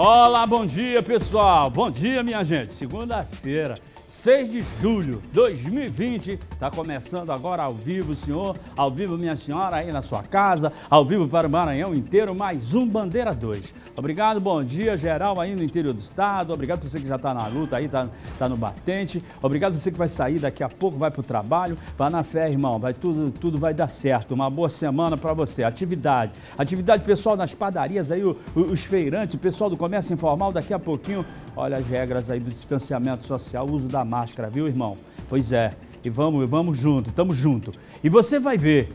Olá, bom dia pessoal. Bom dia, minha gente. Segunda-feira. 6 de julho de 2020. Está começando agora ao vivo, senhor, ao vivo, minha senhora, aí na sua casa, ao vivo para o Maranhão inteiro, mais um Bandeira 2. Obrigado, bom dia, geral aí no interior do estado. Obrigado você que já está na luta aí, está tá no batente. Obrigado você que vai sair daqui a pouco, vai para o trabalho. vai na fé, irmão, vai tudo, tudo vai dar certo. Uma boa semana para você. Atividade, atividade pessoal nas padarias aí, o, o, os feirantes, o pessoal do comércio informal. Daqui a pouquinho, olha as regras aí do distanciamento social, uso da usar máscara, viu, irmão? Pois é. E vamos, vamos junto, estamos junto. E você vai ver,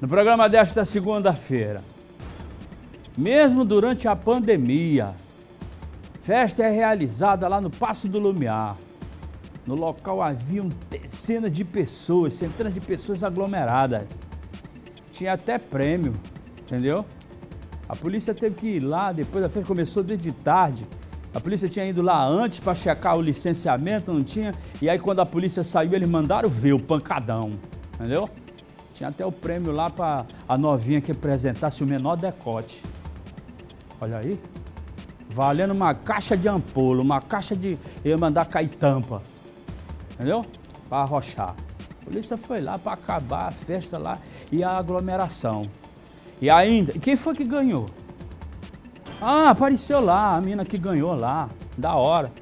no programa desta segunda-feira, mesmo durante a pandemia, festa é realizada lá no Passo do Lumiar. No local haviam dezenas de pessoas, centenas de pessoas aglomeradas. Tinha até prêmio, entendeu? A polícia teve que ir lá, depois a festa começou desde tarde. A polícia tinha ido lá antes para checar o licenciamento, não tinha. E aí quando a polícia saiu, eles mandaram ver o pancadão, entendeu? Tinha até o prêmio lá para a novinha que apresentasse o menor decote. Olha aí. Valendo uma caixa de ampolo, uma caixa de... Eu ia mandar cair tampa, entendeu? Para arrochar. A polícia foi lá para acabar a festa lá e a aglomeração. E ainda... E Quem foi que ganhou? Ah, apareceu lá, a mina que ganhou lá. Da hora.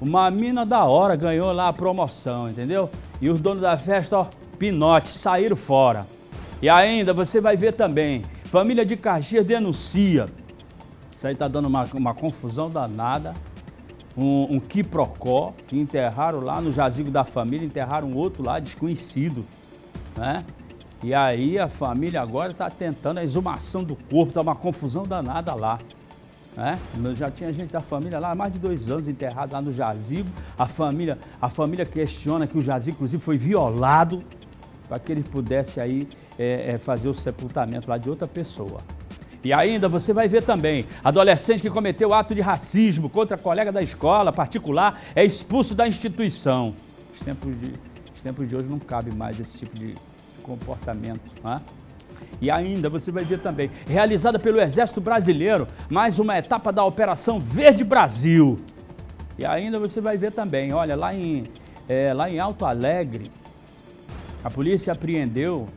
Uma mina da hora ganhou lá a promoção, entendeu? E os donos da festa, ó, pinote, saíram fora. E ainda você vai ver também, família de Caxias denuncia. Isso aí tá dando uma, uma confusão danada. Um, um quiprocó que enterraram lá no jazigo da família, enterraram um outro lá desconhecido, né? E aí a família agora está tentando a exumação do corpo, está uma confusão danada lá. Né? Já tinha gente da família lá há mais de dois anos enterrado lá no jazigo. A família, a família questiona que o jazigo, inclusive, foi violado para que ele pudesse aí é, é, fazer o sepultamento lá de outra pessoa. E ainda você vai ver também, adolescente que cometeu ato de racismo contra colega da escola particular é expulso da instituição. Os tempos de, os tempos de hoje não cabe mais esse tipo de, comportamento. Né? E ainda você vai ver também, realizada pelo Exército Brasileiro, mais uma etapa da Operação Verde Brasil. E ainda você vai ver também, olha, lá em, é, lá em Alto Alegre, a polícia apreendeu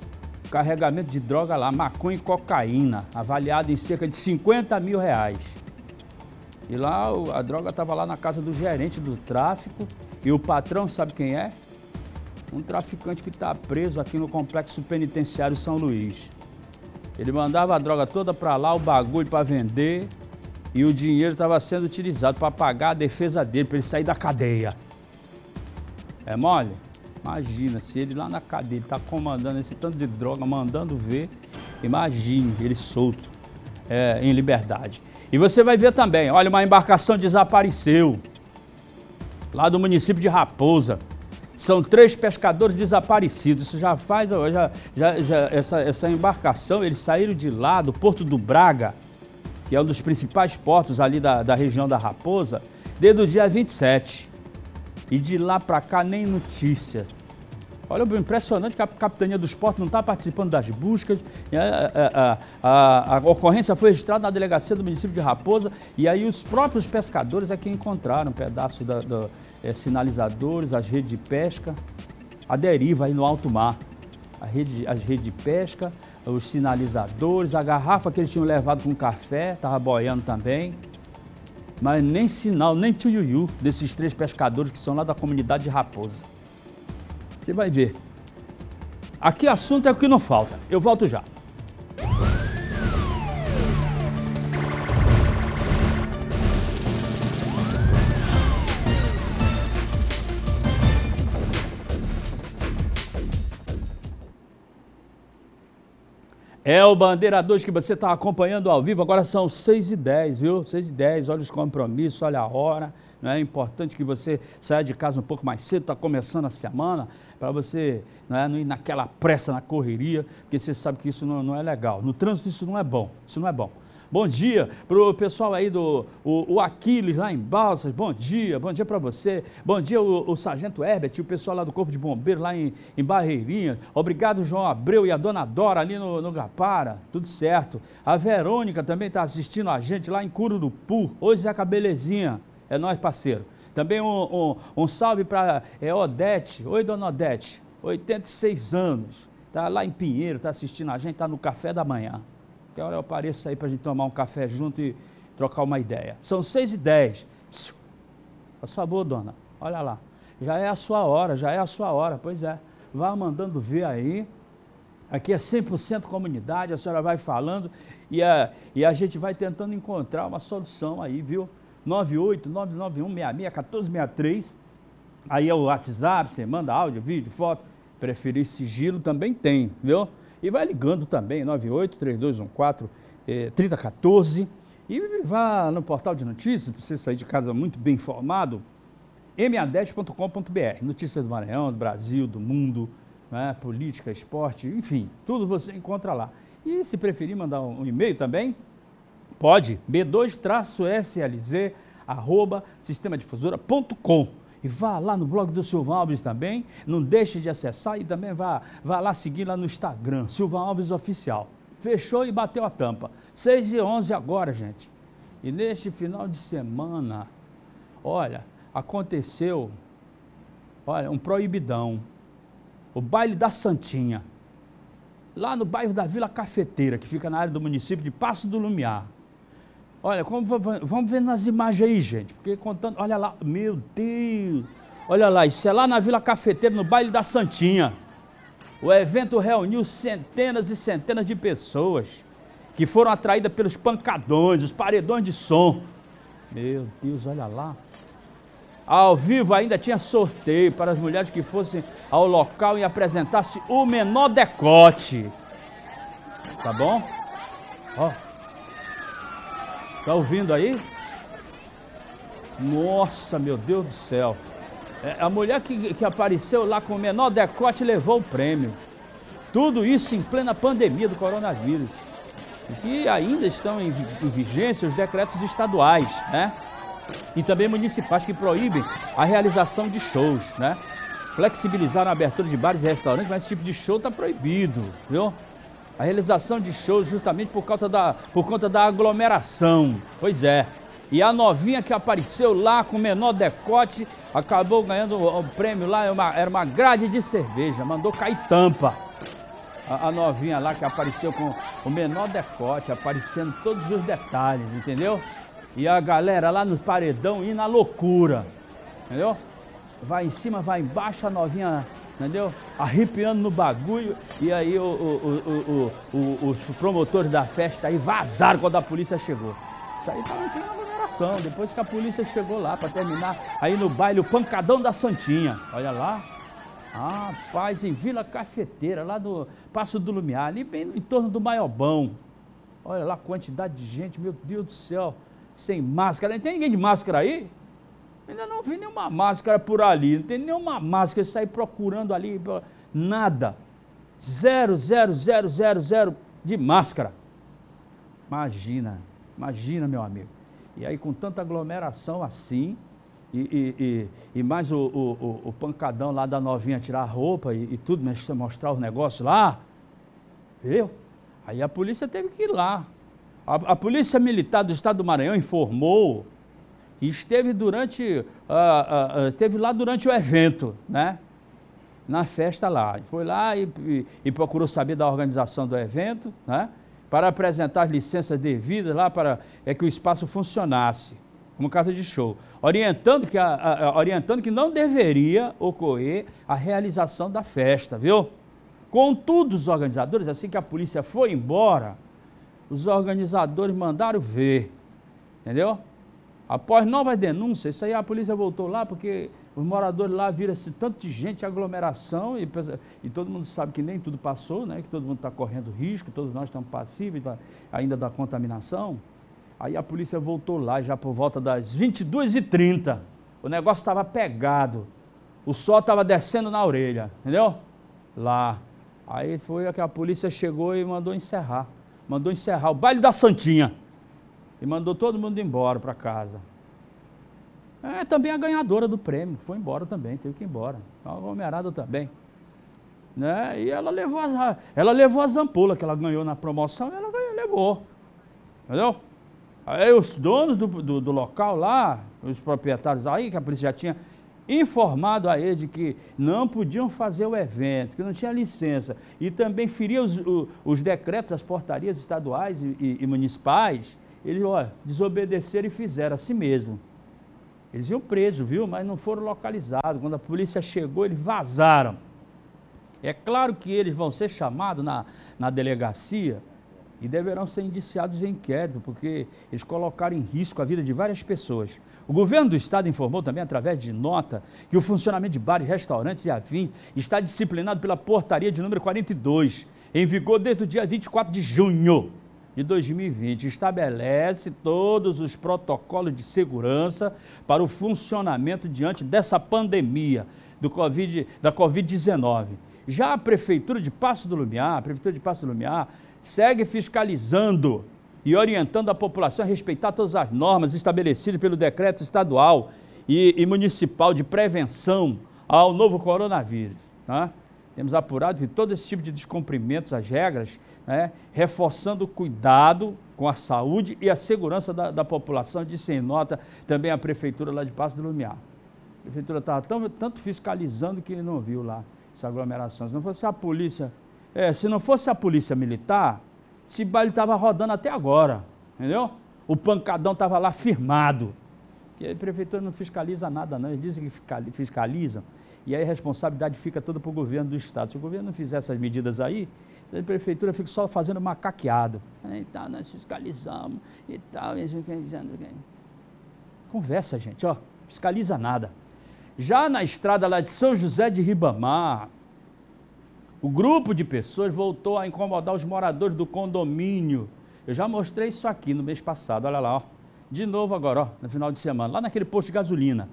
carregamento de droga lá, maconha e cocaína, avaliado em cerca de 50 mil reais. E lá a droga estava lá na casa do gerente do tráfico e o patrão, sabe quem é? um traficante que está preso aqui no Complexo Penitenciário São Luís. Ele mandava a droga toda para lá, o bagulho para vender, e o dinheiro estava sendo utilizado para pagar a defesa dele, para ele sair da cadeia. É mole? Imagina, se ele lá na cadeia está comandando esse tanto de droga, mandando ver, imagine ele solto, é, em liberdade. E você vai ver também, olha, uma embarcação desapareceu, lá do município de Raposa. São três pescadores desaparecidos. Isso já faz já, já, já, essa, essa embarcação. Eles saíram de lá do Porto do Braga, que é um dos principais portos ali da, da região da Raposa, desde o dia 27. E de lá para cá, nem notícia. Olha, impressionante que a Capitania do Esporte não está participando das buscas. A, é, a, é, é, a, a, ocorrência foi registrada na delegacia do município de Raposa e aí os próprios pescadores é que encontraram pedaços da, da é, sinalizadores, as redes de pesca, a deriva aí no alto mar. A rede, as redes de pesca, os sinalizadores, a garrafa que eles tinham levado com café, estava boiando também. Mas nem sinal, nem tio Yuyu desses três pescadores que são lá da comunidade de Raposa. Você vai ver. Aqui assunto é o que não falta. Eu volto já. É o Bandeira 2 que você está acompanhando ao vivo. Agora são 6h10, viu? 6h10, olha os compromissos, olha a hora. Não é importante que você saia de casa um pouco mais cedo, está começando a semana, para você não, é, não ir naquela pressa, na correria, porque você sabe que isso não, não é legal. No trânsito isso não é bom, isso não é bom. Bom dia para o pessoal aí do o, o, Aquiles lá em Balsas. Bom dia, bom dia para você. Bom dia o, o, Sargento Herbert e o pessoal lá do Corpo de Bombeiro lá em, em Barreirinha. Obrigado, João Abreu e a Dona Dora ali no, no Gapara. Tudo certo. A Verônica também está assistindo a gente lá em Cururupu. Hoje é a cabelezinha. É nós, parceiro. Também um, um, um salve para é, Odete. Oi, Dona Odete. 86 anos. Está lá em Pinheiro, está assistindo a gente, está no café da manhã. Que hora eu apareço aí para a gente tomar um café junto e trocar uma ideia. São seis e dez. Por favor, dona, olha lá. Já é a sua hora, já é a sua hora. Pois é, vá mandando ver aí. Aqui é 100% comunidade, a senhora vai falando e a, e a gente vai tentando encontrar uma solução aí, viu? 98991661463. Aí é o WhatsApp, você manda áudio, vídeo, foto. Preferir sigilo também tem, viu? E vai ligando também, 98-3214-3014. Eh, e vá no portal de notícias, para você sair de casa muito bem informado, ma10.com.br. Notícias do Maranhão, do Brasil, do mundo, né, política, esporte, enfim, tudo você encontra lá. E se preferir mandar um e-mail também, pode, b2-slz, arroba, sistemadifusora.com. E vá lá no blog do Silvão Alves também. Não deixe de acessar e também vá, vá lá seguir lá no Instagram, Silvão Alves Oficial. Fechou e bateu a tampa. 6 e 11 agora, gente. E neste final de semana, olha, aconteceu, olha, um proibidão. O baile da Santinha. Lá no bairro da Vila Cafeteira, que fica na área do município de Passo do Lumiar. Olha, como, vamos ver nas imagens aí, gente. Porque contando. Olha lá, meu Deus. Olha lá, isso é lá na Vila Cafeteira, no baile da Santinha. O evento reuniu centenas e centenas de pessoas que foram atraídas pelos pancadões, os paredões de som. Meu Deus, olha lá. Ao vivo ainda tinha sorteio para as mulheres que fossem ao local e apresentassem o menor decote. Tá bom? Ó. Está ouvindo aí? Nossa, meu Deus do céu. É, a mulher que, que apareceu lá com o menor decote levou o prêmio. Tudo isso em plena pandemia do coronavírus. E que ainda estão em, em vigência os decretos estaduais, né? E também municipais que proíbem a realização de shows, né? Flexibilizaram a abertura de bares e restaurantes, mas esse tipo de show está proibido, viu? a realização de shows justamente por conta da, por conta da aglomeração. Pois é. E a novinha que apareceu lá com o menor decote acabou ganhando o um prêmio lá, é uma, era uma grade de cerveja, mandou cair tampa. A, a, novinha lá que apareceu com o menor decote, aparecendo todos os detalhes, entendeu? E a galera lá no paredão indo na loucura, entendeu? Vai em cima, vai embaixo, a novinha entendeu? Arrepiando no bagulho. E aí o, o, o, os promotores da festa aí vazaram quando a polícia chegou. Isso aí tá, não tem aglomeração. Depois que a polícia chegou lá para terminar, aí no baile, o pancadão da Santinha. Olha lá. Ah, Rapaz, em Vila Cafeteira, lá no Passo do Lumiar, ali bem em torno do Maiobão. Olha lá a quantidade de gente, meu Deus do céu, sem máscara. Não tem ninguém de máscara aí? Ainda não vi nenhuma máscara por ali, não tem nenhuma máscara, sair procurando ali, nada. Zero, zero, zero, zero, zero de máscara. Imagina, imagina, meu amigo. E aí, com tanta aglomeração assim, e, e, e, e mais o, o, o, pancadão lá da novinha tirar a roupa e, e tudo, mostrar os negócios lá, viu? Aí a polícia teve que ir lá. A, a polícia militar do estado do Maranhão informou e esteve durante, uh, uh, uh, lá durante o evento, né? Na festa lá. Foi lá e, e, e procurou saber da organização do evento, né? Para apresentar as licenças devidas lá para é que o espaço funcionasse como casa de show, orientando que, a, a, orientando que não deveria ocorrer a realização da festa, viu? Contudo, os organizadores, assim que a polícia foi embora, os organizadores mandaram ver, entendeu? Após novas denúncias, isso aí a polícia voltou lá porque os moradores lá viram-se tanto de gente, aglomeração, e, e, todo mundo sabe que nem tudo passou, né? que todo mundo está correndo risco, todos nós estamos passivos da, tá, ainda da contaminação. Aí a polícia voltou lá já por volta das 22h30. O negócio estava pegado. O sol estava descendo na orelha, entendeu? Lá. Aí foi que a polícia chegou e mandou encerrar. Mandou encerrar o baile da Santinha e mandou todo mundo embora para casa. É também a ganhadora do prêmio, foi embora também, teve que ir embora. A então, homem também. Né? E ela levou, as, ela levou as ampolas que ela ganhou na promoção, ela ganhou, levou. Entendeu? Aí os donos do, do, do local lá, os proprietários aí, que a polícia já tinha informado a ele de que não podiam fazer o evento, que não tinha licença, e também feria os, os, os decretos, as portarias estaduais e, e, e municipais, eles olha, desobedeceram e fizeram a si mesmo. Eles iam presos, viu? Mas não foram localizados. Quando a polícia chegou, eles vazaram. É claro que eles vão ser chamados na, na delegacia e deverão ser indiciados em inquérito, porque eles colocaram em risco a vida de várias pessoas. O governo do estado informou também, através de nota, que o funcionamento de bares, restaurantes e afins está disciplinado pela portaria de número 42, em vigor desde o dia 24 de junho de 2020 estabelece todos os protocolos de segurança para o funcionamento diante dessa pandemia do COVID, da Covid-19. Já a Prefeitura de Passo do Lumiar, a Prefeitura de Passo do Lumiar, segue fiscalizando e orientando a população a respeitar todas as normas estabelecidas pelo decreto estadual e, e municipal de prevenção ao novo coronavírus. Tá? Temos apurado que todo esse tipo de descumprimentos às regras né, reforçando o cuidado com a saúde e a segurança da, da população, disse em nota também a prefeitura lá de Passo do Lumiar. A prefeitura estava tanto fiscalizando que ele não viu lá essas aglomerações. Se não fosse a polícia, é, se não fosse a polícia militar, esse baile estava rodando até agora, entendeu? O pancadão estava lá firmado. Que a prefeitura não fiscaliza nada, não. Eles dizem que fiscalizam. E aí a responsabilidade fica toda para o governo do estado. Se o governo não fizer essas medidas aí, a prefeitura fica só fazendo macaqueado. E tal, tá, nós fiscalizamos e tal. Conversa, gente, ó, fiscaliza nada. Já na estrada lá de São José de Ribamar, o grupo de pessoas voltou a incomodar os moradores do condomínio. Eu já mostrei isso aqui no mês passado, olha lá, ó. De novo agora, ó, no final de semana, lá naquele posto de gasolina.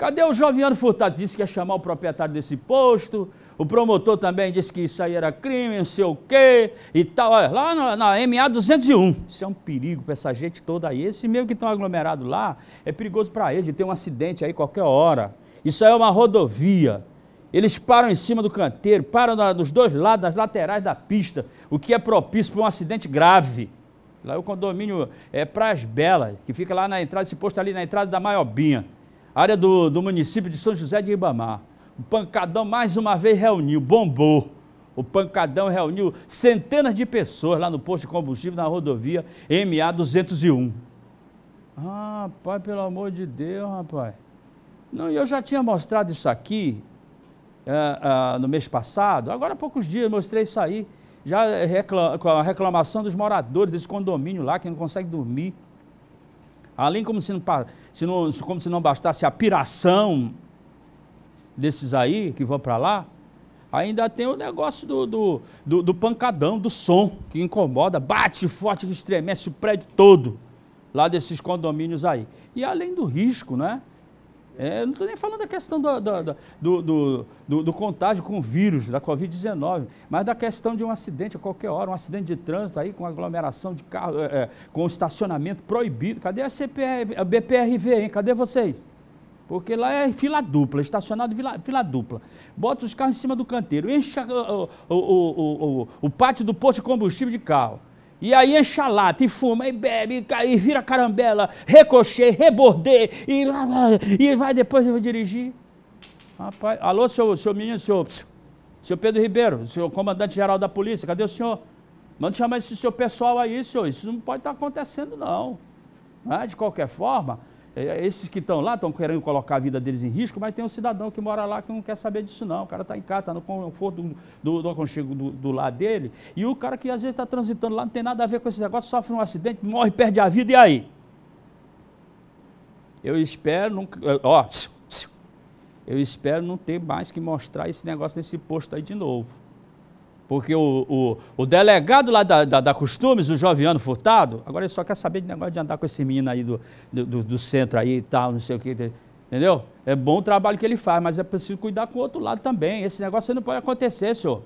Cadê o Joviano Furtado? Disse que ia chamar o proprietário desse posto. O promotor também disse que isso aí era crime, não sei o quê e tal. Olha, lá na, na MA 201. Isso é um perigo para essa gente toda aí. Esse meio que estão aglomerado lá é perigoso para eles de ter um acidente aí qualquer hora. Isso aí é uma rodovia. Eles param em cima do canteiro, param na, dos dois lados, nas laterais da pista, o que é propício para um acidente grave. Lá é o condomínio é, Praias Belas, que fica lá na entrada, esse posto ali na entrada da Maiobinha área do, do município de São José de Ribamar. O pancadão mais uma vez reuniu, bombou. O pancadão reuniu centenas de pessoas lá no posto de combustível na rodovia MA 201. Ah, pai, pelo amor de Deus, rapaz. Não, eu já tinha mostrado isso aqui é, é, no mês passado, agora há poucos dias mostrei isso aí, já com a reclamação dos moradores desse condomínio lá, que não consegue dormir. Além como se não, se não, como se não bastasse a piração desses aí que vão para lá, ainda tem o negócio do, do, do, do, pancadão, do som, que incomoda, bate forte, que estremece o prédio todo, lá desses condomínios aí. E além do risco, né? É, não estou nem falando da questão do, do, do, do, do contágio com o vírus, da Covid-19, mas da questão de um acidente a qualquer hora, um acidente de trânsito aí com aglomeração de carro, é, é com estacionamento proibido. Cadê a, CPR, a BPRV, hein? Cadê vocês? Porque lá é fila dupla, estacionado fila, fila dupla. Bota os carros em cima do canteiro, enche o, o, o, o, o pátio do posto de combustível de carro. E aí enxalata, e fuma, e bebe, e, e vira carambela, recochei, rebordê, e, e vai depois eu vou dirigir. Rapaz, alô, seu, seu menino, seu, seu Pedro Ribeiro, seu comandante-geral da polícia, cadê o senhor? Manda chamar esse seu pessoal aí, senhor, isso não pode estar acontecendo não. não é? De qualquer forma, é, é, esses que estão lá estão querendo colocar a vida deles em risco, mas tem um cidadão que mora lá que não quer saber disso, não. O cara está em casa, está no conforto do, do, do aconchego do, do dele. E o cara que às vezes está transitando lá, não tem nada a ver com esse negócio, sofre um acidente, morre, perde a vida, e aí? Eu espero, nunca, ó, eu espero não ter mais que mostrar esse negócio nesse posto aí de novo porque o, o, o delegado lá da, da, da, Costumes, o Joviano Furtado, agora ele só quer saber de negócio de andar com esse menino aí do, do, do centro aí e tal, não sei o que. Entendeu? É bom o trabalho que ele faz, mas é preciso cuidar com o outro lado também. Esse negócio não pode acontecer, senhor.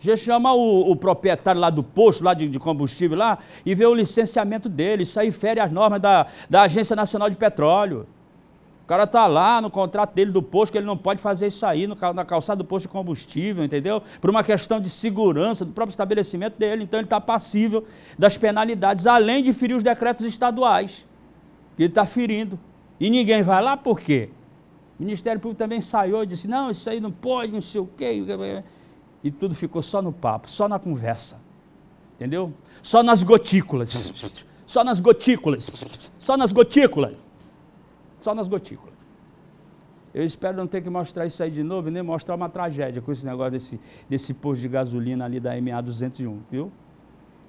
Já chama o, o, proprietário lá do posto, lá de, de, combustível lá, e vê o licenciamento dele. Isso aí fere as normas da, da Agência Nacional de Petróleo. O cara tá lá no contrato dele do posto que ele não pode fazer isso aí no, na calçada do posto de combustível, entendeu? Por uma questão de segurança do próprio estabelecimento dele, então ele está passível das penalidades, além de ferir os decretos estaduais, que ele está ferindo. E ninguém vai lá por quê? O Ministério Público também saiu e disse: não, isso aí não pode, não sei o quê. E tudo ficou só no papo, só na conversa. Entendeu? Só nas gotículas. Só nas gotículas. Só nas gotículas só nas gotículas. Eu espero não ter que mostrar isso aí de novo, nem mostrar uma tragédia com esse negócio desse, desse posto de gasolina ali da MA 201, viu?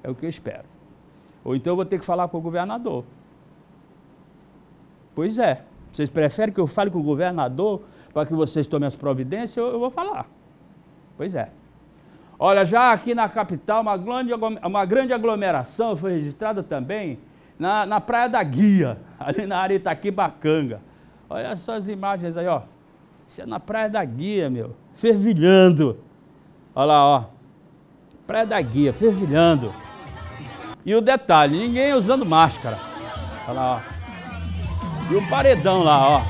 É o que eu espero. Ou então eu vou ter que falar com o governador. Pois é. Vocês preferem que eu fale com o governador para que vocês tomem as providências? Eu, eu vou falar. Pois é. Olha, já aqui na capital, uma grande, uma grande aglomeração foi registrada também na, na Praia da Guia, ali na área Itaquibacanga. Olha só as imagens aí, ó. Isso é na Praia da Guia, meu. Fervilhando. Olha lá, ó. Praia da Guia, fervilhando. E o detalhe, ninguém usando máscara. Olha lá, ó. E o paredão lá, ó.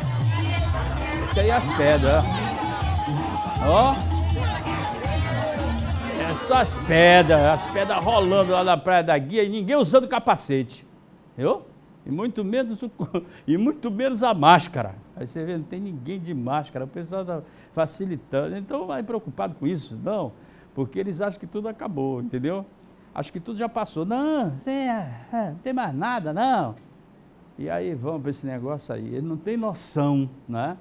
Esse aí é as pedras, ó. Ó. É só as pedras, as pedras rolando lá na Praia da Guia e ninguém usando capacete. Eu? E muito menos, o, e muito menos a máscara. Aí você vê, não tem ninguém de máscara, o pessoal está facilitando. Então, vai preocupado com isso, não, porque eles acham que tudo acabou, entendeu? Acho que tudo já passou. Não, tem, é, é, não tem mais nada, não. E aí vamos para esse negócio aí. Ele não tem noção né,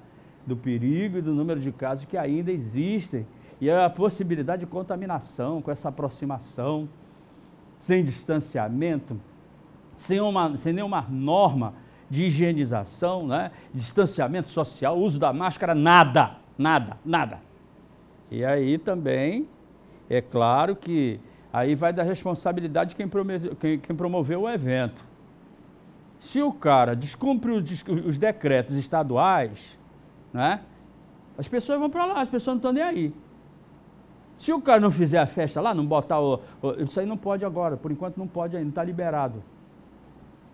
do perigo e do número de casos que ainda existem. E a possibilidade de contaminação com essa aproximação, sem distanciamento, sem, uma, sem nenhuma norma de higienização, né? distanciamento social, uso da máscara, nada, nada, nada. E aí também, é claro que aí vai da responsabilidade de quem, promoveu, quem, quem promoveu o evento. Se o cara descumpre os, os decretos estaduais, né? as pessoas vão para lá, as pessoas não estão nem aí. Se o cara não fizer a festa lá, não botar o, o, Isso aí não pode agora, por enquanto não pode ainda, não está liberado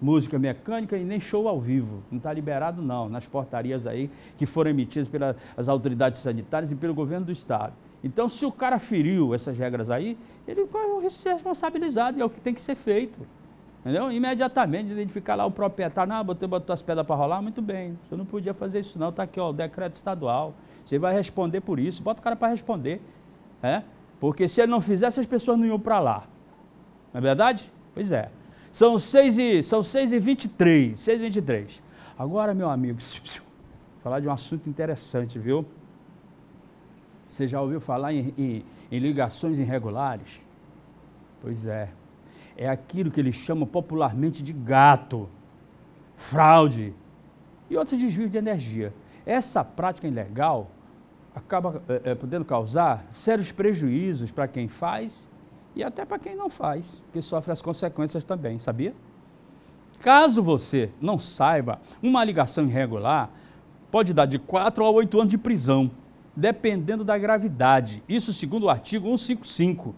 música mecânica e nem show ao vivo. Não está liberado, não, nas portarias aí que foram emitidas pelas autoridades sanitárias e pelo governo do Estado. Então, se o cara feriu essas regras aí, ele é ser responsabilizado e é o que tem que ser feito. Entendeu? Imediatamente, identificar lá o proprietário, não, ah, botou, botou as pedras para rolar, muito bem, você não podia fazer isso não, está aqui ó, o decreto estadual, você vai responder por isso, bota o cara para responder. É? Porque se ele não fizesse, as pessoas não iam para lá. Não é verdade? Pois é. São 6 e, são 6 e 23, 6 e 23. Agora, meu amigo, falar de um assunto interessante, viu? Você já ouviu falar em, em, em ligações irregulares? Pois é. É aquilo que eles chamam popularmente de gato, fraude e outros desvios de energia. Essa prática ilegal acaba é, podendo causar sérios prejuízos para quem faz e até para quem não faz, que sofre as consequências também, sabia? Caso você não saiba, uma ligação irregular pode dar de 4 a 8 anos de prisão, dependendo da gravidade. Isso segundo o artigo 155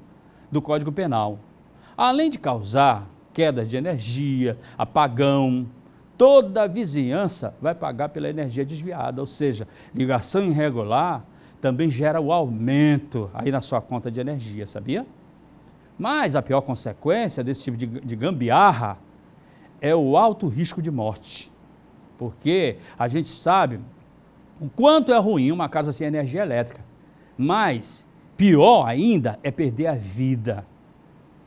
do Código Penal. Além de causar quedas de energia, apagão, toda a vizinhança vai pagar pela energia desviada, ou seja, ligação irregular também gera o aumento aí na sua conta de energia, sabia? Mas a pior consequência desse tipo de, de gambiarra é o alto risco de morte. Porque a gente sabe o quanto é ruim uma casa sem energia elétrica. Mas pior ainda é perder a vida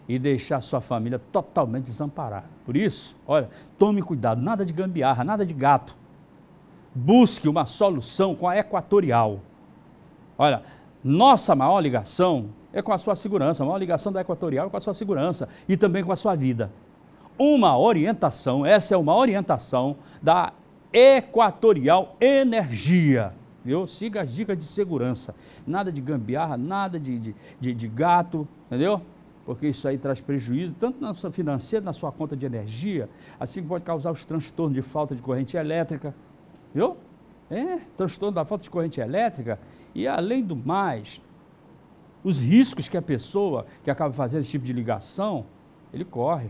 e deixar sua família totalmente desamparada. Por isso, olha, tome cuidado, nada de gambiarra, nada de gato. Busque uma solução com a Equatorial. Olha, nossa maior ligação é com a sua segurança, uma ligação da Equatorial é com a sua segurança e também com a sua vida. Uma orientação, essa é uma orientação da Equatorial Energia. Viu? Siga as dicas de segurança. Nada de gambiarra, nada de, de, de, de gato, entendeu? porque isso aí traz prejuízo tanto na sua financeira, na sua conta de energia, assim que pode causar os transtornos de falta de corrente elétrica, viu? É, transtorno da falta de corrente elétrica e além do mais, os riscos que a pessoa que acaba fazendo esse tipo de ligação, ele corre.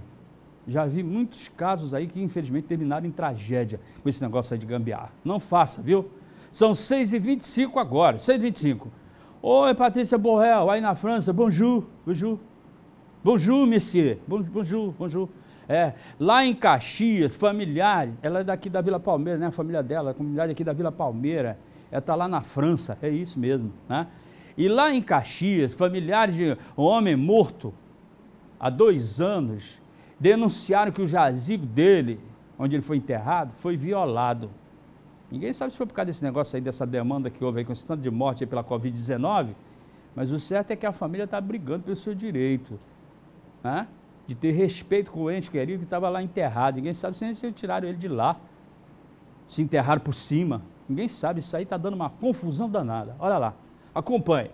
Já vi muitos casos aí que infelizmente terminaram em tragédia com esse negócio aí de gambiar Não faça, viu? São 6h25 agora, 6h25. Oi, Patrícia Borrell, aí na França, bonjour, bonjour. Bonjour, monsieur, bonjour, bonjour. É, lá em Caxias, familiares ela é daqui da Vila Palmeira, né? A família dela, a comunidade aqui da Vila Palmeira. Ela é, está lá na França, é isso mesmo, né? E lá em Caxias, familiares de um homem morto há dois anos denunciaram que o jazigo dele, onde ele foi enterrado, foi violado. Ninguém sabe se foi por causa desse negócio aí, dessa demanda que houve aí com esse tanto de morte pela Covid-19, mas o certo é que a família está brigando pelo seu direito, né? de ter respeito com o ente querido que estava lá enterrado. Ninguém sabe se eles tiraram ele de lá, se enterraram por cima. Ninguém sabe, isso aí está dando uma confusão danada. Olha lá. Acompanhe.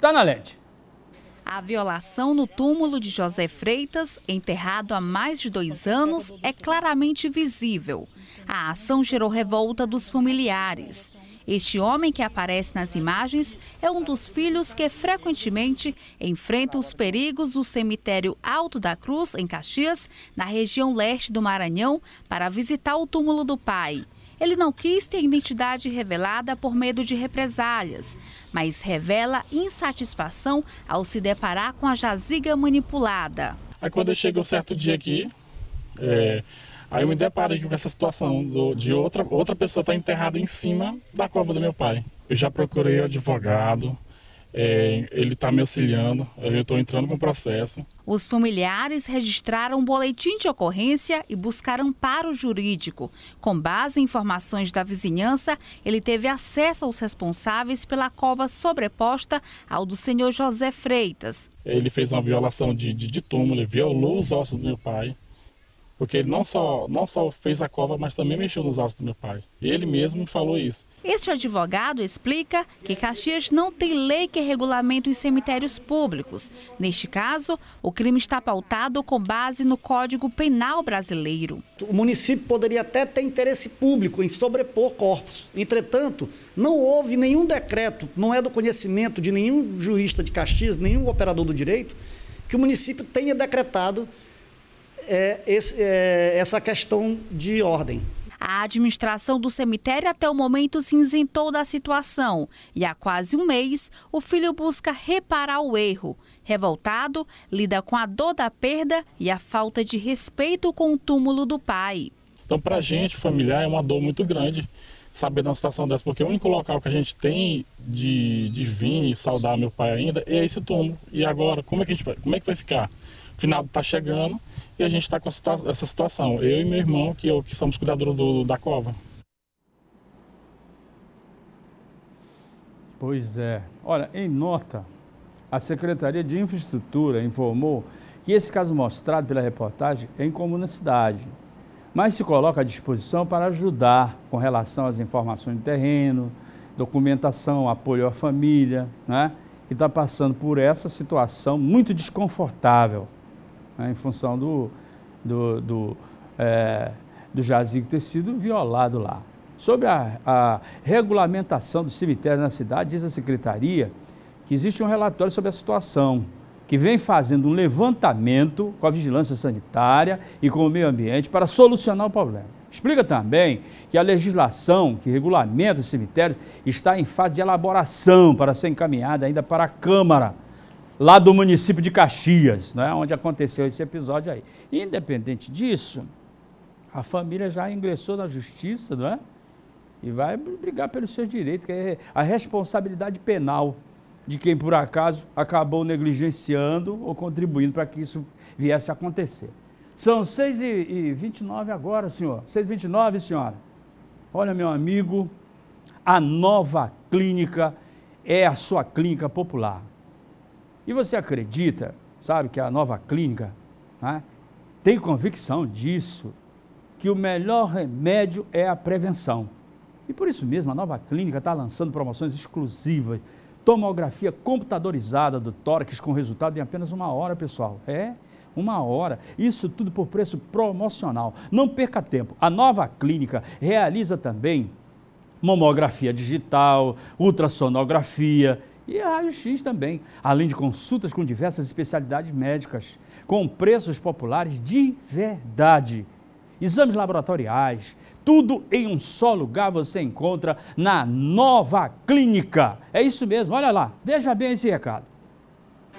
Tá na LED. A violação no túmulo de José Freitas, enterrado há mais de dois anos, é claramente visível. A ação gerou revolta dos familiares. Este homem que aparece nas imagens é um dos filhos que frequentemente enfrenta os perigos do cemitério Alto da Cruz, em Caxias, na região leste do Maranhão, para visitar o túmulo do pai. Ele não quis ter identidade revelada por medo de represálias, mas revela insatisfação ao se deparar com a jaziga manipulada. Aí quando eu chego um certo dia aqui, é, aí eu me deparo aqui com essa situação do, de outra, outra pessoa estar tá enterrada em cima da cova do meu pai. Eu já procurei advogado, é, ele está me auxiliando, eu estou entrando com o processo. Os familiares registraram um boletim de ocorrência e buscaram paro jurídico. Com base em informações da vizinhança, ele teve acesso aos responsáveis pela cova sobreposta ao do senhor José Freitas. Ele fez uma violação de, de, de túmulo, violou os ossos do meu pai porque ele não só, não só fez a cova, mas também mexeu nos ossos do meu pai. Ele mesmo falou isso. Este advogado explica que Caxias não tem lei que regulamenta os cemitérios públicos. Neste caso, o crime está pautado com base no Código Penal Brasileiro. O município poderia até ter interesse público em sobrepor corpos. Entretanto, não houve nenhum decreto, não é do conhecimento de nenhum jurista de Caxias, nenhum operador do direito, que o município tenha decretado é, esse, é, essa questão de ordem. A administração do cemitério até o momento se isentou da situação e há quase um mês o filho busca reparar o erro. Revoltado, lida com a dor da perda e a falta de respeito com o túmulo do pai. Então, para a gente, familiar, é uma dor muito grande saber de uma situação dessa, porque o único local que a gente tem de, de vir e saudar meu pai ainda é esse túmulo. E agora, como é que, a gente vai, como é que vai ficar? O final está chegando, e a gente está com situa essa situação, eu e meu irmão, que, eu, é que somos cuidadores do, da cova. Pois é. Olha, em nota, a Secretaria de Infraestrutura informou que esse caso mostrado pela reportagem é incomum na cidade, mas se coloca à disposição para ajudar com relação às informações do terreno, documentação, apoio à família, né? que está passando por essa situação muito desconfortável né, em função do, do, do, é, do jazigo ter sido violado lá. Sobre a, a regulamentação do cemitério na cidade, diz a secretaria que existe um relatório sobre a situação, que vem fazendo um levantamento com a vigilância sanitária e com o meio ambiente para solucionar o problema. Explica também que a legislação que regulamenta o cemitério está em fase de elaboração para ser encaminhada ainda para a Câmara lá do município de Caxias, né, onde aconteceu esse episódio aí. Independente disso, a família já ingressou na justiça, não é? E vai brigar pelos seus direitos, que é a responsabilidade penal de quem por acaso acabou negligenciando ou contribuindo para que isso viesse a acontecer. São 6h29 agora, senhor. 6h29, senhora. Olha, meu amigo, a nova clínica é a sua clínica popular. E você acredita, sabe, que a nova clínica né, tem convicção disso, que o melhor remédio é a prevenção. E por isso mesmo a nova clínica está lançando promoções exclusivas. Tomografia computadorizada do tórax com resultado em apenas uma hora, pessoal. É, uma hora. Isso tudo por preço promocional. Não perca tempo. A nova clínica realiza também mamografia digital, ultrassonografia e raio-x também, além de consultas com diversas especialidades médicas, com preços populares de verdade. Exames laboratoriais, tudo em um só lugar você encontra na nova clínica. É isso mesmo, olha lá, veja bem esse recado.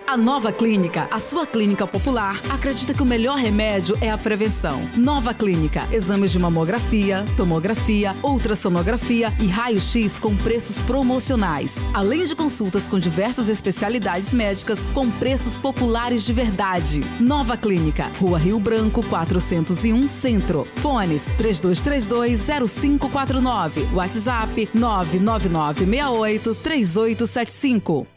A Nova Clínica, a sua clínica popular, acredita que o melhor remédio é a prevenção. Nova Clínica, exames de mamografia, tomografia, ultrassonografia e raio-x com preços promocionais. Além de consultas com diversas especialidades médicas com preços populares de verdade. Nova Clínica, Rua Rio Branco, 401 Centro. Fones 3232-0549. WhatsApp 99968 3875.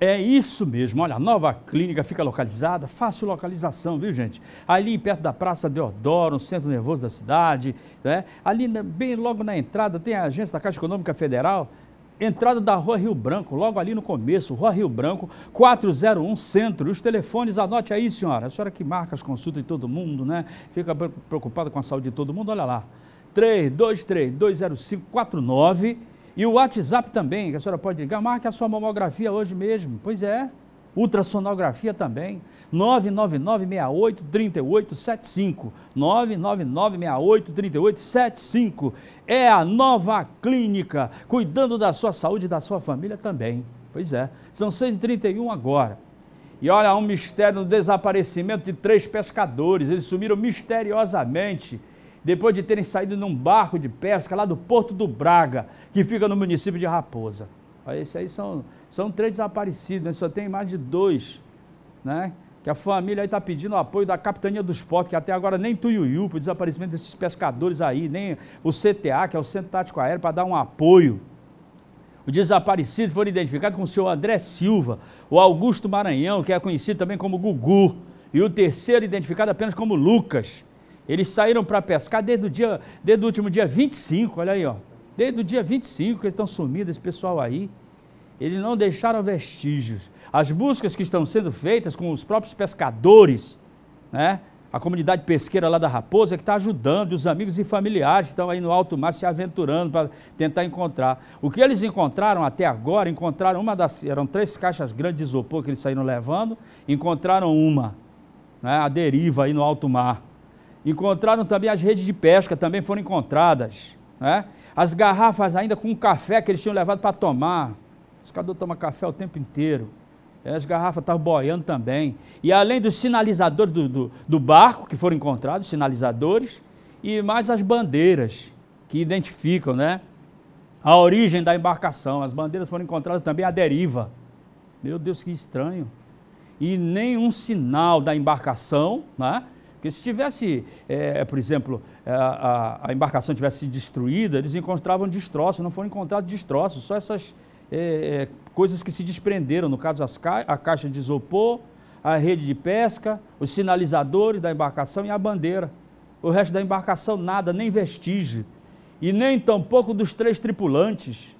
É isso mesmo, olha, a nova clínica fica localizada, fácil localização, viu gente? Ali perto da Praça Deodoro, no centro nervoso da cidade, né? ali bem logo na entrada tem a agência da Caixa Econômica Federal, entrada da Rua Rio Branco, logo ali no começo, Rua Rio Branco, 401 Centro. Os telefones, anote aí, senhora. A senhora que marca as consultas de todo mundo, né? Fica preocupada com a saúde de todo mundo, olha lá. 32320549 e o WhatsApp também, que a senhora pode ligar, marque a sua mamografia hoje mesmo. Pois é, ultrassonografia também. 999-68-3875. 999-68-3875. É a nova clínica, cuidando da sua saúde e da sua família também. Pois é, são 6h31 agora. E olha, há um mistério no desaparecimento de três pescadores. Eles sumiram misteriosamente depois de terem saído num barco de pesca lá do Porto do Braga, que fica no município de Raposa. Esses aí são, são três desaparecidos, né? só tem mais de dois, né? Que a família aí está pedindo o apoio da Capitania dos Portos, que até agora nem Tuiuiu, para o desaparecimento desses pescadores aí, nem o CTA, que é o Centro Tático Aéreo, para dar um apoio. Os desaparecidos foram identificados com o senhor André Silva, o Augusto Maranhão, que é conhecido também como Gugu, e o terceiro identificado apenas como Lucas. Eles saíram para pescar desde o, dia, desde o último dia 25, olha aí, ó. Desde o dia 25 que eles estão sumidos, esse pessoal aí. Eles não deixaram vestígios. As buscas que estão sendo feitas com os próprios pescadores, né? A comunidade pesqueira lá da Raposa que está ajudando, os amigos e familiares estão aí no alto mar se aventurando para tentar encontrar. O que eles encontraram até agora, encontraram uma das, eram três caixas grandes de isopor que eles saíram levando, encontraram uma, né, a deriva aí no alto mar. Encontraram também as redes de pesca, também foram encontradas. Né? As garrafas ainda com café que eles tinham levado para tomar. O pescador toma café o tempo inteiro. É, as garrafas estavam boiando também. E além dos sinalizadores do, do, do barco que foram encontrados, sinalizadores, e mais as bandeiras que identificam né, a origem da embarcação. As bandeiras foram encontradas também à deriva. Meu Deus, que estranho. E nenhum sinal da embarcação, né? Porque se tivesse, é, por exemplo, a, a, embarcação tivesse sido destruída, eles encontravam destroços, não foram encontrados destroços, só essas é, é coisas que se desprenderam, no caso ca a caixa de isopor, a rede de pesca, os sinalizadores da embarcação e a bandeira. O resto da embarcação nada, nem vestígio. E nem tampouco dos três tripulantes.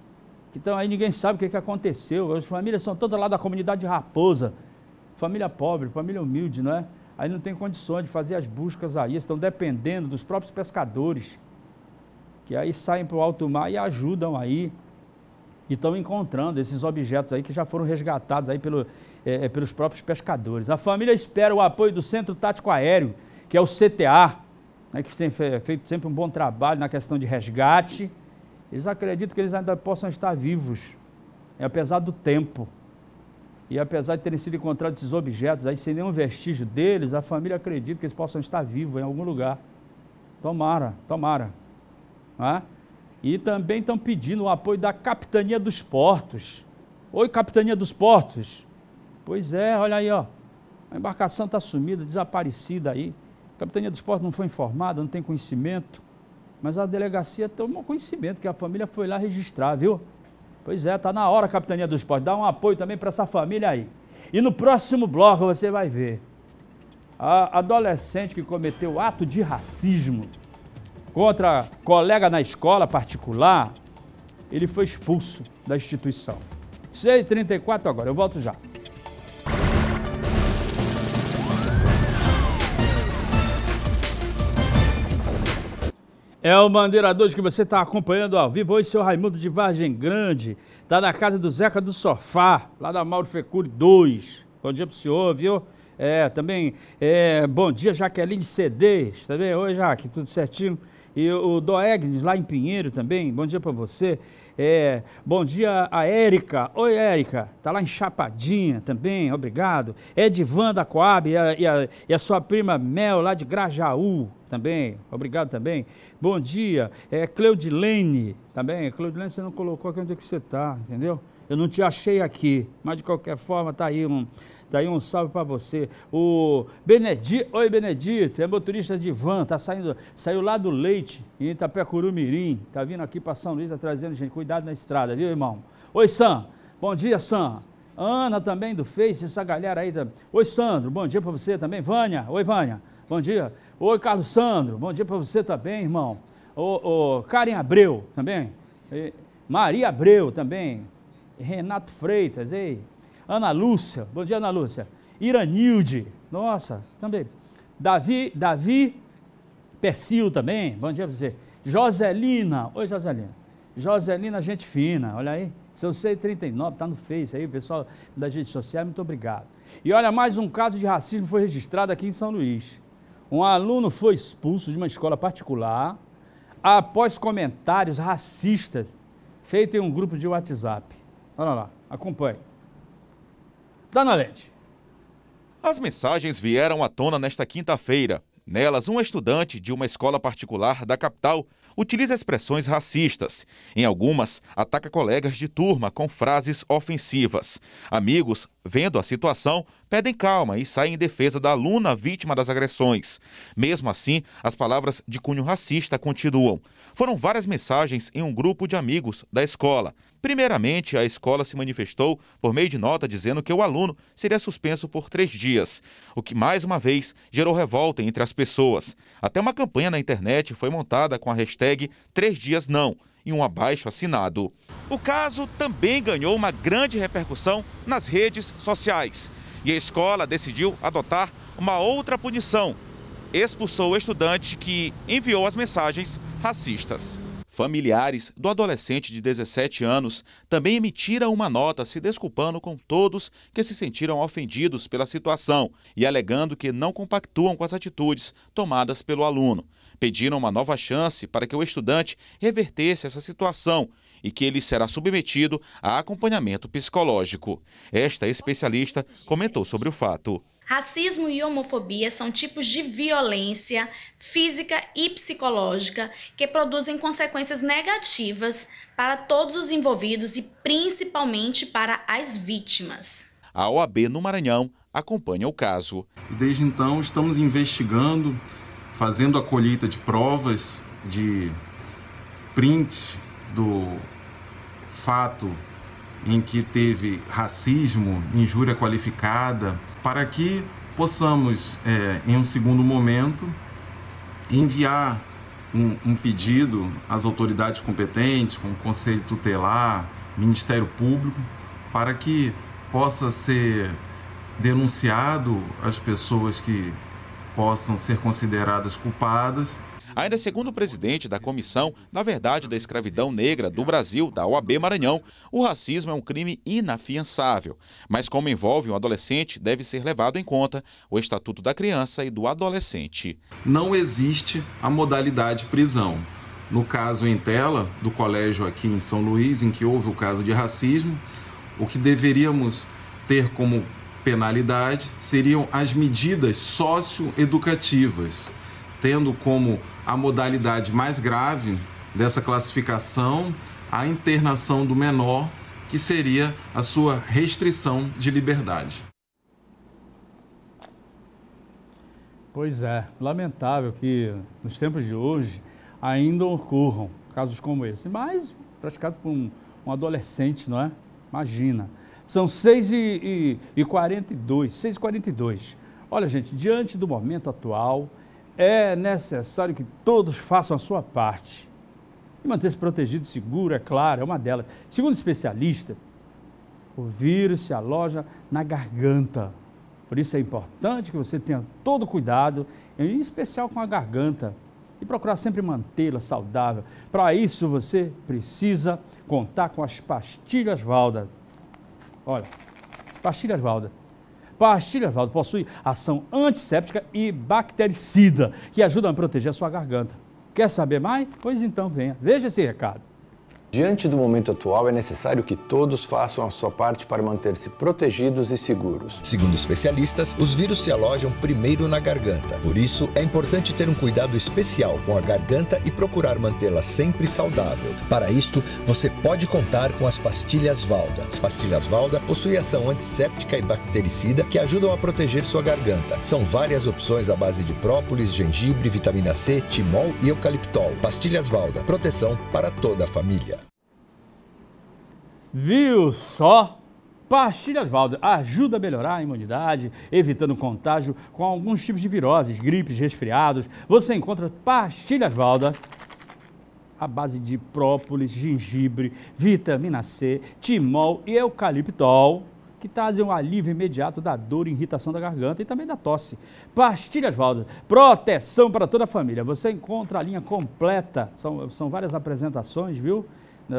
Então aí ninguém sabe o que, que aconteceu. As famílias são todas lá da comunidade Raposa. Família pobre, família humilde, não é? aí não tem condições de fazer as buscas aí, estão dependendo dos próprios pescadores, que aí saem para o alto mar e ajudam aí, e estão encontrando esses objetos aí que já foram resgatados aí pelo, é, é pelos próprios pescadores. A família espera o apoio do Centro Tático Aéreo, que é o CTA, né, que tem feito sempre um bom trabalho na questão de resgate. Eles acreditam que eles ainda possam estar vivos, é, apesar do tempo. E apesar de terem sido encontrados esses objetos aí sem nenhum vestígio deles, a família acredita que eles possam estar vivos em algum lugar. Tomara, tomara. Ah? E também estão pedindo o apoio da Capitania dos Portos. Oi, Capitania dos Portos. Pois é, olha aí, ó. A embarcação está sumida, desaparecida aí. A Capitania dos Portos não foi informada, não tem conhecimento. Mas a delegacia tomou conhecimento que a família foi lá registrar, viu? Pois é, está na hora, Capitania do Esporte. Dá um apoio também para essa família aí. E no próximo bloco você vai ver. A adolescente que cometeu ato de racismo contra colega na escola particular, ele foi expulso da instituição. 6h34 agora, eu volto já. É o Bandeirador 2 que você está acompanhando ao vivo. Hoje, seu Raimundo de Vargem Grande. Está na casa do Zeca do Sofá, lá da Mauro Fecuri 2. Bom dia para o senhor, viu? É, também, é, bom dia, Jaqueline CDs. Também, tá oi, Jaque, tudo certinho? E o Doegnes, lá em Pinheiro também, bom dia para você. É, bom dia a Érica. Oi, Érica. Tá lá em Chapadinha também, obrigado. Edvan da Coab e a, e, a, e a, sua prima Mel lá de Grajaú também, obrigado também. Bom dia. É Cleudilene também. Cleudilene, você não colocou aqui onde é que você tá, entendeu? Eu não te achei aqui, mas de qualquer forma tá aí um Tá aí um salve para você. O Benedito, oi Benedito, é motorista de van, tá saindo, saiu lá do Leite, em Mirim, tá vindo aqui para São Luís, tá trazendo gente, cuidado na estrada, viu irmão? Oi Sam, bom dia Sam. Ana também do Face, essa galera aí. Da... Oi Sandro, bom dia para você também. Vânia, oi Vânia, bom dia. Oi Carlos Sandro, bom dia para você também, irmão. O, o Karen Abreu também. E Maria Abreu também. Renato Freitas, ei, Ana Lúcia, bom dia Ana Lúcia. Iranilde, nossa, também. Davi, Davi Persil também, bom dia para você. Joselina, oi Joselina. Joselina, gente fina, olha aí. Seu C39 está no Face aí, pessoal da rede social, muito obrigado. E olha, mais um caso de racismo foi registrado aqui em São Luís. Um aluno foi expulso de uma escola particular após comentários racistas feitos em um grupo de WhatsApp. Olha lá, acompanhe. Dona Lente. As mensagens vieram à tona nesta quinta-feira. Nelas, um estudante de uma escola particular da capital utiliza expressões racistas. Em algumas, ataca colegas de turma com frases ofensivas. Amigos, vendo a situação, pedem calma e saem em defesa da aluna vítima das agressões. Mesmo assim, as palavras de cunho racista continuam. Foram várias mensagens em um grupo de amigos da escola. Primeiramente, a escola se manifestou por meio de nota dizendo que o aluno seria suspenso por três dias, o que mais uma vez gerou revolta entre as pessoas. Até uma campanha na internet foi montada com a hashtag Três Dias Não e um abaixo assinado. O caso também ganhou uma grande repercussão nas redes sociais e a escola decidiu adotar uma outra punição expulsou o estudante que enviou as mensagens racistas. Familiares do adolescente de 17 anos também emitiram uma nota se desculpando com todos que se sentiram ofendidos pela situação e alegando que não compactuam com as atitudes tomadas pelo aluno. Pediram uma nova chance para que o estudante revertesse essa situação e que ele será submetido a acompanhamento psicológico. Esta especialista comentou sobre o fato. Racismo e homofobia são tipos de violência física e psicológica que produzem consequências negativas para todos os envolvidos e principalmente para as vítimas. A OAB no Maranhão acompanha o caso. Desde então, estamos investigando, fazendo a colheita de provas, de prints do fato em que teve racismo, injúria qualificada para que possamos, é, em um segundo momento, enviar um, um pedido às autoridades competentes, como Conselho Tutelar, Ministério Público, para que possa ser denunciado as pessoas que possam ser consideradas culpadas Ainda segundo o presidente da Comissão da Verdade da Escravidão Negra do Brasil, da OAB Maranhão, o racismo é um crime inafiançável, mas como envolve um adolescente, deve ser levado em conta o Estatuto da Criança e do Adolescente. Não existe a modalidade prisão. No caso em tela, do colégio aqui em São Luís, em que houve o caso de racismo, o que deveríamos ter como penalidade seriam as medidas socioeducativas, tendo como a modalidade mais grave dessa classificação, a internação do menor, que seria a sua restrição de liberdade. Pois é, lamentável que nos tempos de hoje ainda ocorram casos como esse, mas praticado por um, um adolescente, não é? Imagina. São 6 e, e, e 42, 6 e 42. Olha, gente, diante do momento atual, é necessário que todos façam a sua parte. E manter-se protegido, seguro, é claro, é uma delas. Segundo especialista, o vírus se aloja na garganta. Por isso é importante que você tenha todo cuidado, em especial com a garganta, e procurar sempre mantê-la saudável. Para isso, você precisa contar com as pastilhas Valda. Olha, pastilhas Valda Pastilha Valdo possui ação antisséptica e bactericida, que ajudam a proteger a sua garganta. Quer saber mais? Pois então venha, veja esse recado. Diante do momento atual, é necessário que todos façam a sua parte para manter-se protegidos e seguros. Segundo especialistas, os vírus se alojam primeiro na garganta. Por isso, é importante ter um cuidado especial com a garganta e procurar mantê-la sempre saudável. Para isto, você pode contar com as pastilhas Valda. Pastilhas Valda possuem ação antisséptica e bactericida que ajudam a proteger sua garganta. São várias opções à base de própolis, gengibre, vitamina C, timol e eucaliptol. Pastilhas Valda, proteção para toda a família. Viu só? Pastilha Valda ajuda a melhorar a imunidade, evitando contágio com alguns tipos de viroses, gripes, resfriados. Você encontra Pastilha Valda à base de própolis, gengibre, vitamina C, timol e eucaliptol, que trazem um alívio imediato da dor e irritação da garganta e também da tosse. Pastilhas Valda, proteção para toda a família. Você encontra a linha completa, são, são várias apresentações, viu?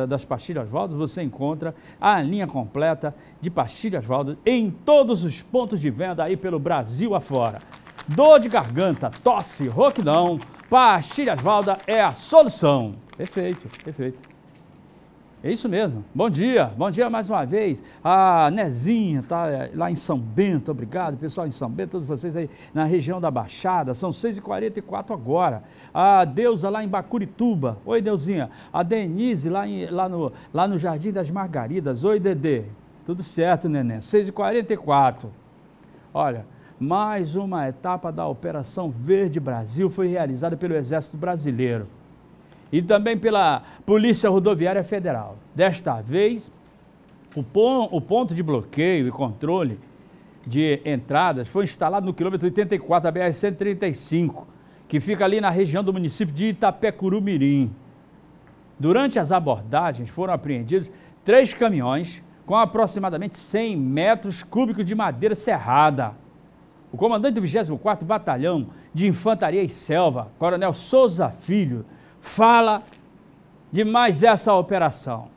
das pastilhas Valdas, você encontra a linha completa de pastilhas Valdas em todos os pontos de venda aí pelo Brasil afora. Dor de garganta, tosse, roquidão, pastilhas Valda é a solução. Perfeito, perfeito. É isso mesmo. Bom dia, bom dia mais uma vez. A Nezinha tá eh, lá em São Bento, obrigado, pessoal em São Bento, todos vocês aí na região da Baixada. São 6h44 agora. A Deusa lá em Bacurituba. Oi, Deusinha. A Denise lá, em, lá, no, lá no Jardim das Margaridas. Oi, Dedê. Tudo certo, neném. 6h44. Olha, mais uma etapa da Operação Verde Brasil foi realizada pelo Exército Brasileiro e também pela Polícia Rodoviária Federal. Desta vez, o, pon o ponto de bloqueio e controle de entradas foi instalado no quilômetro 84 da BR-135, que fica ali na região do município de Itapecurumirim. Durante as abordagens foram apreendidos três caminhões com aproximadamente 100 metros cúbicos de madeira serrada. O comandante do 24º Batalhão de Infantaria e Selva, Coronel Souza Filho, fala de mais essa operação.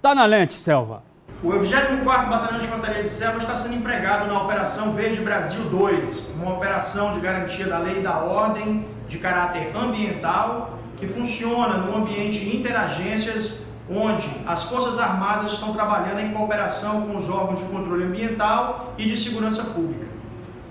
Tá na lente, Selva. O 24º Batalhão de Infantaria de Selva está sendo empregado na Operação Verde Brasil 2, uma operação de garantia da lei e da ordem de caráter ambiental que funciona no ambiente de interagências onde as Forças Armadas estão trabalhando em cooperação com os órgãos de controle ambiental e de segurança pública.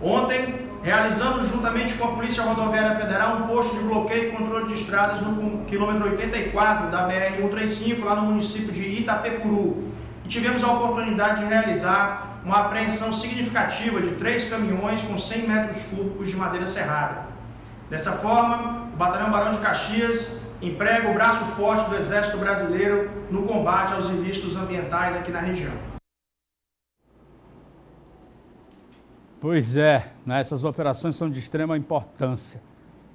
Ontem, realizando juntamente com a Polícia Rodoviária Federal um posto de bloqueio e controle de estradas no quilômetro 84 da BR-135, lá no município de Itapecuru. E tivemos a oportunidade de realizar uma apreensão significativa de três caminhões com 100 metros cúbicos de madeira serrada. Dessa forma, o Batalhão Barão de Caxias emprega o braço forte do Exército Brasileiro no combate aos ilícitos ambientais aqui na região. Pois é, né, essas operações são de extrema importância,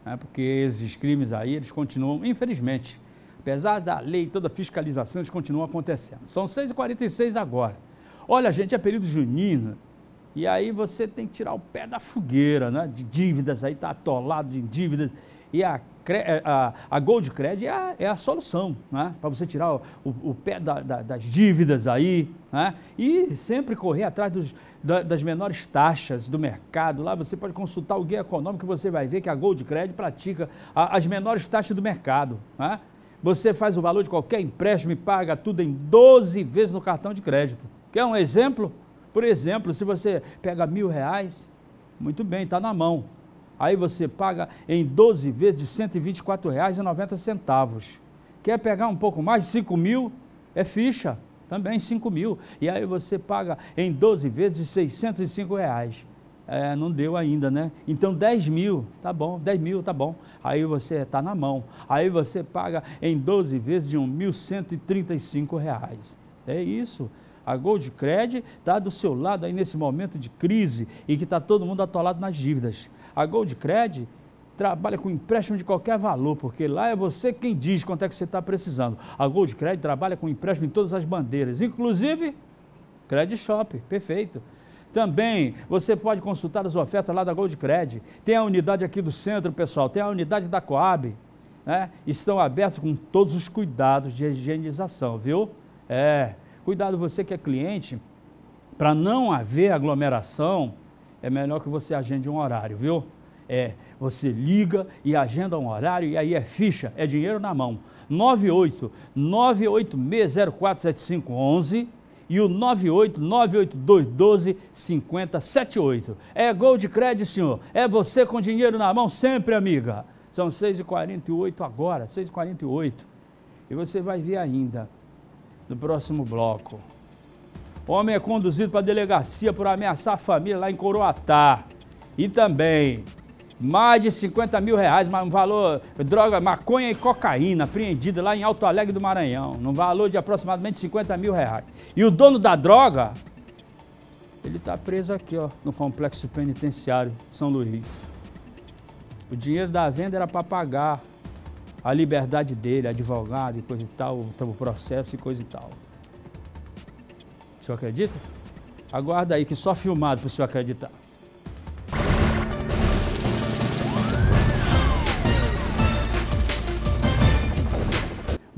né, porque esses crimes aí, eles continuam, infelizmente, apesar da lei e toda a fiscalização, eles continuam acontecendo. São 6h46 agora. Olha, gente, é período junino, e aí você tem que tirar o pé da fogueira, né, de dívidas, aí tá atolado de dívidas, e a é, a, a Gold Credit é a, é a solução né? para você tirar o, o pé da, da, das dívidas aí né? e sempre correr atrás dos, da, das menores taxas do mercado. Lá você pode consultar o guia econômico e você vai ver que a Gold Credit pratica a, as menores taxas do mercado. Né? Você faz o valor de qualquer empréstimo e paga tudo em 12 vezes no cartão de crédito. Quer um exemplo? Por exemplo, se você pega mil reais, muito bem, está na mão. Aí você paga em 12 vezes de R$ 124,90. Quer pegar um pouco mais? 5 mil? É ficha, também 5 mil. E aí você paga em 12 vezes de R$ 605. É, não deu ainda, né? Então 10 mil, tá bom, 10 mil, tá bom. Aí você está na mão. Aí você paga em 12 vezes de R$ 1.135. É isso a Gold Credit está do seu lado aí nesse momento de crise e que está todo mundo atolado nas dívidas. A Gold Credit trabalha com empréstimo de qualquer valor, porque lá é você quem diz quanto é que você está precisando. A Gold Credit trabalha com empréstimo em todas as bandeiras, inclusive Credit Shop, perfeito. Também você pode consultar as ofertas lá da Gold Credit. Tem a unidade aqui do centro, pessoal, tem a unidade da Coab. Né? Estão abertos com todos os cuidados de higienização, viu? É, Cuidado você que é cliente, para não haver aglomeração, é melhor que você agende um horário, viu? É, você liga e agenda um horário e aí é ficha, é dinheiro na mão. 98 986047511 e o 98 98982125078. É gol de crédito, senhor. É você com dinheiro na mão sempre, amiga. São 6h48 agora, 6h48. E você vai ver ainda no próximo bloco. O homem é conduzido para a delegacia por ameaçar a família lá em Coroatá. E também mais de 50 mil reais, um valor, droga, maconha e cocaína apreendida lá em Alto Alegre do Maranhão, num valor de aproximadamente 50 mil reais. E o dono da droga, ele está preso aqui, ó, no complexo penitenciário São Luís. O dinheiro da venda era para pagar a liberdade dele, advogado e coisa e tal, tá, o processo e coisa e tal. O senhor acredita? Aguarda aí que só filmado para o senhor acreditar.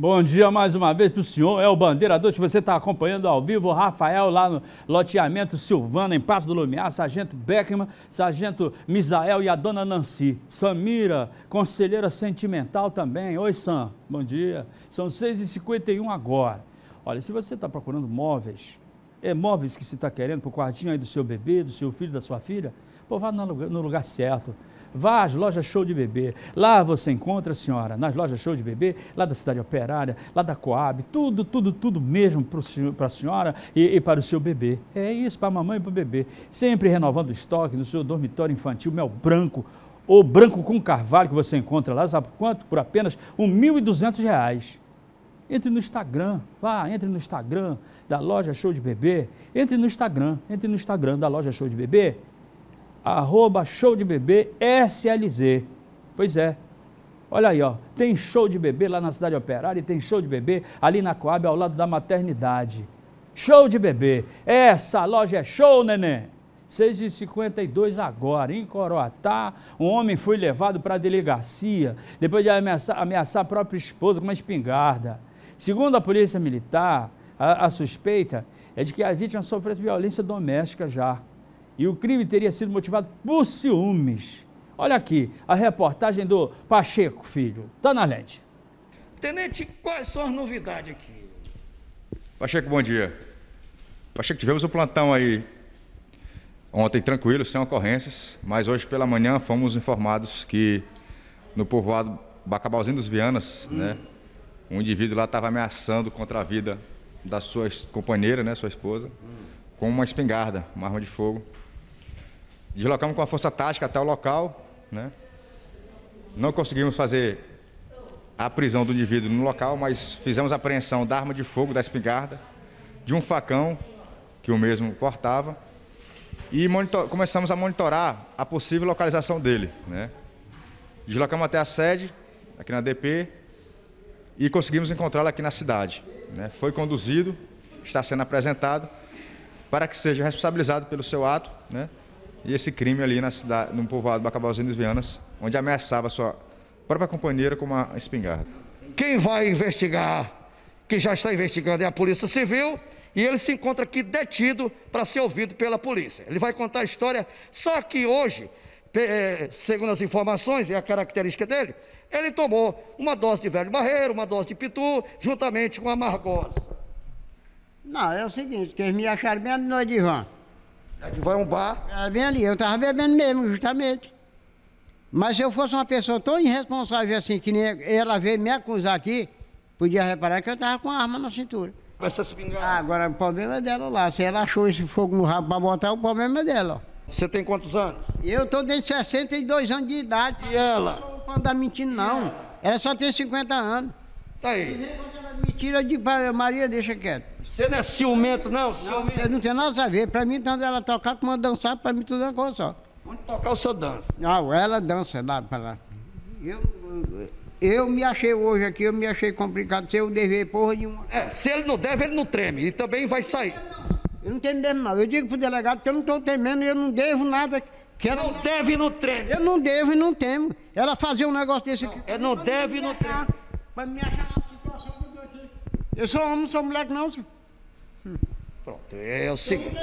Bom dia mais uma vez para o senhor, é o Bandeira 2, você está acompanhando ao vivo, Rafael lá no loteamento Silvana, em Passo do Lumiar, Sargento Beckman, Sargento Misael e a Dona Nancy, Samira, conselheira sentimental também, oi Sam, bom dia, são 6h51 agora. Olha, se você está procurando móveis, é móveis que você está querendo para o quartinho aí do seu bebê, do seu filho, da sua filha, pô, vá no lugar certo. Vá às lojas show de bebê. Lá você encontra, senhora, nas lojas show de bebê, lá da Cidade Operária, lá da Coab, tudo, tudo, tudo mesmo para a senhora e, e, para o seu bebê. É isso, para a mamãe e para o bebê. Sempre renovando o estoque no seu dormitório infantil, mel branco, ou branco com carvalho que você encontra lá, sabe quanto? Por apenas R$ 1.200 entre no Instagram, vá, entre no Instagram da loja Show de Bebê, entre no Instagram, entre no Instagram da loja Show de Bebê arroba show de bebê SLZ. Pois é. Olha aí, ó. Tem show de bebê lá na Cidade Operária, e tem show de bebê ali na Coab, ao lado da maternidade. Show de bebê. Essa loja é show, neném. 6h52 agora, em Coroatá, um homem foi levado para a delegacia depois de ameaçar, ameaçar a própria esposa com uma espingarda. Segundo a polícia militar, a, a suspeita é de que a vítima sofreu violência doméstica já. E o crime teria sido motivado por ciúmes. Olha aqui a reportagem do Pacheco Filho. Está na lente. Tenente, quais são as novidades aqui? Pacheco, bom dia. Pacheco, tivemos um plantão aí ontem tranquilo, sem ocorrências, mas hoje pela manhã fomos informados que no povoado Bacabauzinho dos Vianas, hum. né, um indivíduo lá estava ameaçando contra a vida da sua companheira, né, sua esposa, hum. com uma espingarda, uma arma de fogo. Deslocamos com a força tática até o local, né? Não conseguimos fazer a prisão do indivíduo no local, mas fizemos a apreensão da arma de fogo, da espingarda, de um facão que o mesmo cortava e monitor, começamos a monitorar a possível localização dele, né? Deslocamos até a sede, aqui na DP, e conseguimos encontrá-lo aqui na cidade. Né? Foi conduzido, está sendo apresentado para que seja responsabilizado pelo seu ato, né? e esse crime ali na cidade, no povoado Bacabalzinho dos Vianas, onde ameaçava sua própria companheira com uma espingarda. Quem vai investigar, que já está investigando, é a Polícia Civil e ele se encontra aqui detido para ser ouvido pela polícia. Ele vai contar a história, só que hoje, eh, segundo as informações e a característica dele, ele tomou uma dose de velho barreiro, uma dose de pitu, juntamente com a margosa. Não, é o seguinte, que eles me acharam bem à noite de van aqui vai um bar. Era bem ali, eu estava bebendo mesmo, justamente. Mas se eu fosse uma pessoa tão irresponsável assim, que nem ela veio me acusar aqui, podia reparar que eu estava com a arma na cintura. Essas pingadas. Ah, agora o problema é dela lá. Se ela achou esse fogo no rabo para botar, é o problema é dela. Você tem quantos anos? Eu estou desde 62 anos de idade. E ela? Não vou andar tá mentindo, não. Ela? ela? só tem 50 anos. Tá aí me tira de Maria, deixa quieto. Você não é ciumento, não? Ciumento. Não, não tem nada a ver. Pra mim, tanto ela tocar como dançar, pra mim tudo é uma coisa só. Onde tocar o seu dança? Não, ela dança lá é pra lá. Eu, eu me achei hoje aqui, eu me achei complicado. Se eu dever porra nenhuma. É, se ele não deve, ele não treme. E também vai sair. Eu não tenho medo, não. Eu digo pro delegado que eu não estou temendo e eu não devo nada. Que não, não deve e não treme. Eu não devo e não temo. Ela fazia um negócio desse não, aqui. É ela não deve e não treme. Mas me achar eu sou homem, não sou moleque, não, senhor. Pronto, é o seguinte.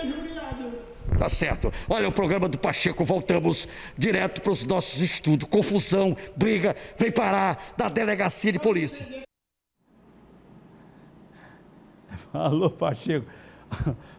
Tá certo. Olha o programa do Pacheco, voltamos direto para os nossos estudos. Confusão, briga, vem parar da delegacia de polícia. Falou, Pacheco.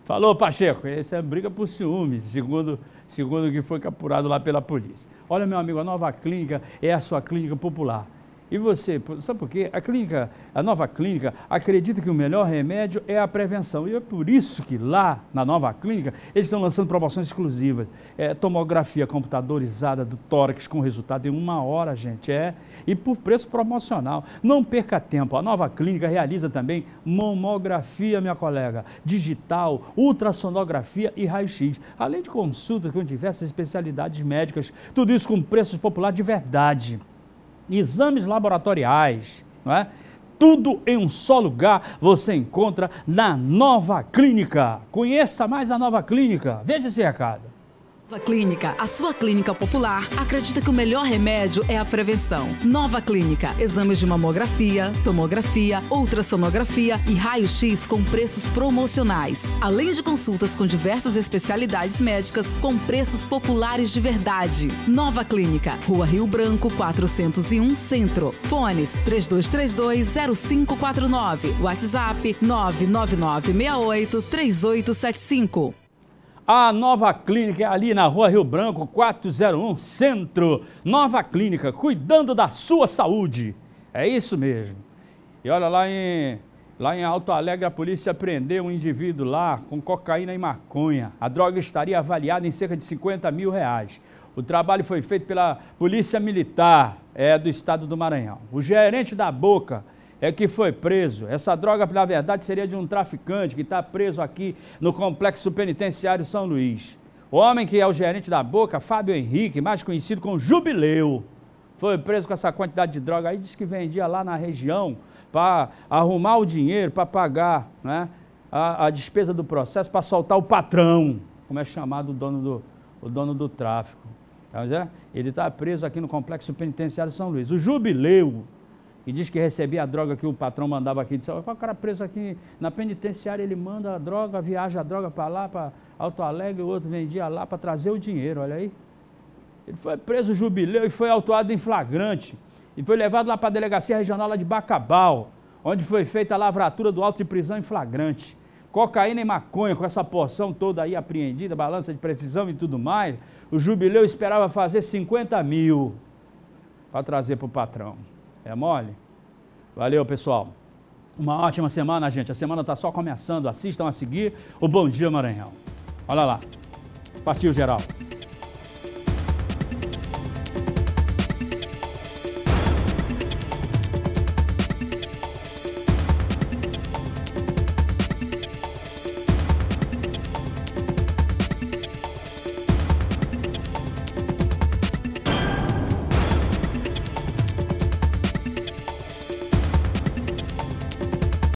Falou, Pacheco. Essa é briga por ciúmes, segundo, segundo o que foi capturado lá pela polícia. Olha, meu amigo, a nova clínica é a sua clínica popular e você, sabe por quê? A clínica, a nova clínica, acredita que o melhor remédio é a prevenção. E é por isso que lá, na nova clínica, eles estão lançando promoções exclusivas. É, tomografia computadorizada do tórax com resultado em uma hora, gente. É. E por preço promocional. Não perca tempo. A nova clínica realiza também mamografia, minha colega, digital, ultrassonografia e raio-x. Além de consultas com diversas especialidades médicas. Tudo isso com preços populares de verdade exames laboratoriais, não é? Tudo em um só lugar você encontra na Nova Clínica. Conheça mais a Nova Clínica. Veja esse recado. Nova Clínica, a sua clínica popular, acredita que o melhor remédio é a prevenção. Nova Clínica, exames de mamografia, tomografia, ultrassonografia e raio-x com preços promocionais. Além de consultas com diversas especialidades médicas com preços populares de verdade. Nova Clínica, Rua Rio Branco, 401 Centro. Fones 3232-0549. WhatsApp 999683875. A Nova Clínica é ali na Rua Rio Branco, 401, Centro. Nova Clínica, cuidando da sua saúde. É isso mesmo. E olha lá em Lá em Alto Alegre, a polícia prendeu um indivíduo lá com cocaína e maconha. A droga estaria avaliada em cerca de 50 mil reais. O trabalho foi feito pela Polícia Militar é, do Estado do Maranhão. O gerente da Boca é que foi preso. Essa droga, na verdade, seria de um traficante que está preso aqui no Complexo Penitenciário São Luís. O homem que é o gerente da boca, Fábio Henrique, mais conhecido como Jubileu, foi preso com essa quantidade de droga aí, disse que vendia lá na região para arrumar o dinheiro, para pagar né, a, a, despesa do processo, para soltar o patrão, como é chamado o dono do, o dono do tráfico. já, tá, é, ele está preso aqui no Complexo Penitenciário São Luís. O Jubileu, e diz que recebia a droga que o patrão mandava aqui. Disse, o cara preso aqui na penitenciária, ele manda a droga, viaja a droga para lá, para Alto Alegre, o outro vendia lá para trazer o dinheiro, olha aí. Ele foi preso jubileu e foi autuado em flagrante. E foi levado lá para a delegacia regional lá de Bacabal, onde foi feita a lavratura do alto de prisão em flagrante. Cocaína e maconha, com essa porção toda aí apreendida, balança de precisão e tudo mais, o jubileu esperava fazer 50 mil para trazer para o patrão. É mole? Valeu, pessoal. Uma ótima semana, gente. A semana está só começando. Assistam a seguir o Bom Dia Maranhão. Olha lá. Partiu, geral.